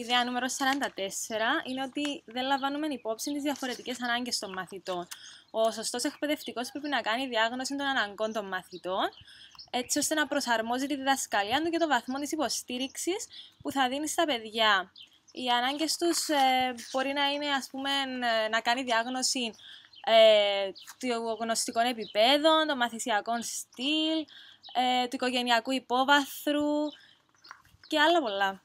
Ιδέα νούμερο 44 είναι ότι δεν λαμβάνουμε υπόψη τις διαφορετικές ανάγκες των μαθητών. Ο σωστός εκπαιδευτικός πρέπει να κάνει διάγνωση των αναγκών των μαθητών, έτσι ώστε να προσαρμόζει τη διδασκαλία του και το βαθμό της υποστήριξης που θα δίνει στα παιδιά. Οι ανάγκες τους ε, μπορεί να είναι, ας πούμε, να κάνει διάγνωση ε, γνωστικών επιπέδων, των μαθησιακών στυλ, ε, του οικογενειακού υπόβαθρου και άλλα πολλά.